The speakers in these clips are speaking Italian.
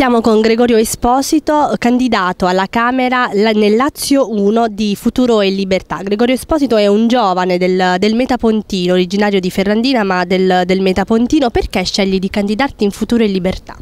Siamo con Gregorio Esposito, candidato alla Camera nel Lazio 1 di Futuro e Libertà. Gregorio Esposito è un giovane del, del Metapontino, originario di Ferrandina ma del, del Metapontino. Perché scegli di candidarti in Futuro e Libertà?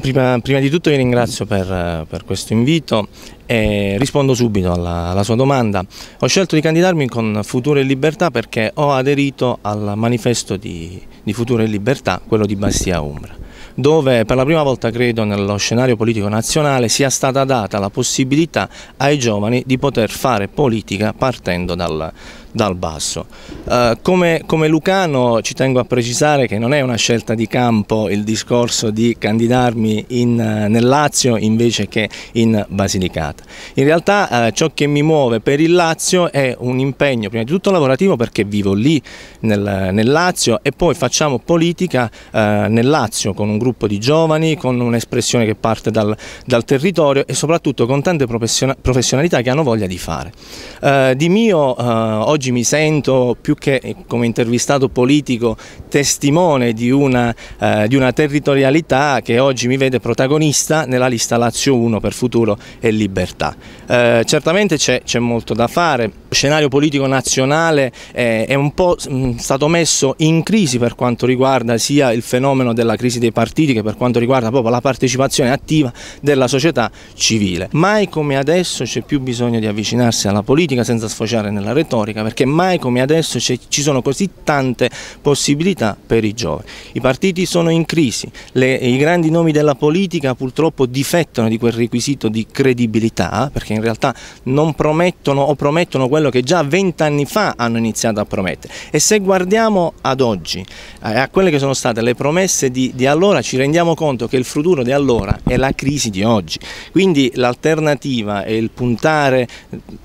Prima, prima, di tutto vi ringrazio per, per, questo invito e rispondo subito alla, alla, sua domanda. Ho scelto di candidarmi con Futuro e Libertà perché ho aderito al manifesto di, di Futuro e Libertà, quello di Bastia Umbra dove per la prima volta credo nello scenario politico nazionale sia stata data la possibilità ai giovani di poter fare politica partendo dal, dal basso. Eh, come, come, Lucano ci tengo a precisare che non è una scelta di campo il discorso di candidarmi in, eh, nel Lazio invece che in Basilicata. In realtà eh, ciò che mi muove per il Lazio è un impegno prima di tutto lavorativo perché vivo lì nel, nel Lazio e poi facciamo politica eh, nel Lazio con un gruppo di giovani, con un'espressione che parte dal, dal, territorio e soprattutto con tante professionalità che hanno voglia di fare. Eh, di mio eh, oggi oggi mi sento più che come intervistato politico testimone di una, eh, di una territorialità che oggi mi vede protagonista nella lista Lazio 1 per futuro e libertà. Eh, certamente c'è molto da fare scenario politico nazionale eh, è un po' mm, stato messo in crisi per quanto riguarda sia il fenomeno della crisi dei partiti che per quanto riguarda proprio la partecipazione attiva della società civile. Mai come adesso c'è più bisogno di avvicinarsi alla politica senza sfociare nella retorica perché mai come adesso ci sono così tante possibilità per i giovani. I partiti sono in crisi, le, i grandi nomi della politica purtroppo difettano di quel requisito di credibilità perché in realtà non promettono o promettono quello quello che già vent'anni fa hanno iniziato a promettere. E se guardiamo ad oggi, eh, a quelle che sono state le promesse di, di allora, ci rendiamo conto che il futuro di allora è la crisi di oggi. Quindi l'alternativa e il puntare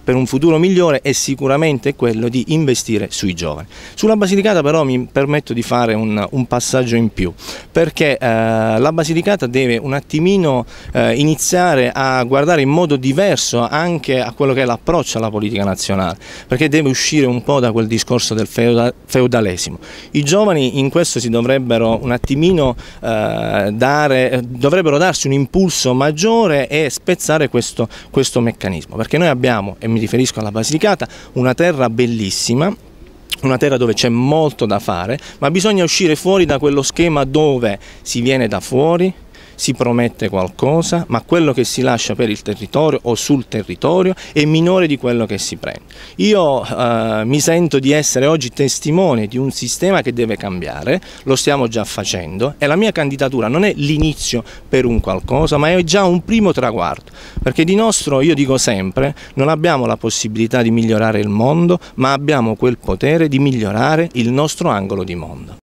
per un futuro migliore è sicuramente quello di investire sui giovani. Sulla Basilicata però mi permetto di fare un, un passaggio in più, perché eh, la Basilicata deve un attimino eh, iniziare a guardare in modo diverso anche a quello che è l'approccio alla politica nazionale generazionale, perché deve uscire un po' da quel discorso del feudalesimo. I giovani in questo si dovrebbero un attimino eh, dare, dovrebbero darsi un impulso maggiore e spezzare questo, questo meccanismo, perché noi abbiamo, e mi riferisco alla Basilicata, una terra bellissima una terra dove c'è molto da fare, ma bisogna uscire fuori da quello schema dove si viene da fuori, si promette qualcosa, ma quello che si lascia per il territorio o sul territorio è minore di quello che si prende. Io eh, mi sento di essere oggi testimone di un sistema che deve cambiare, lo stiamo già facendo e la mia candidatura non è l'inizio per un qualcosa, ma è già un primo traguardo, perché di nostro, io dico sempre, non abbiamo la possibilità di migliorare il mondo, ma abbiamo quel potere di migliorare il nostro angolo di mondo.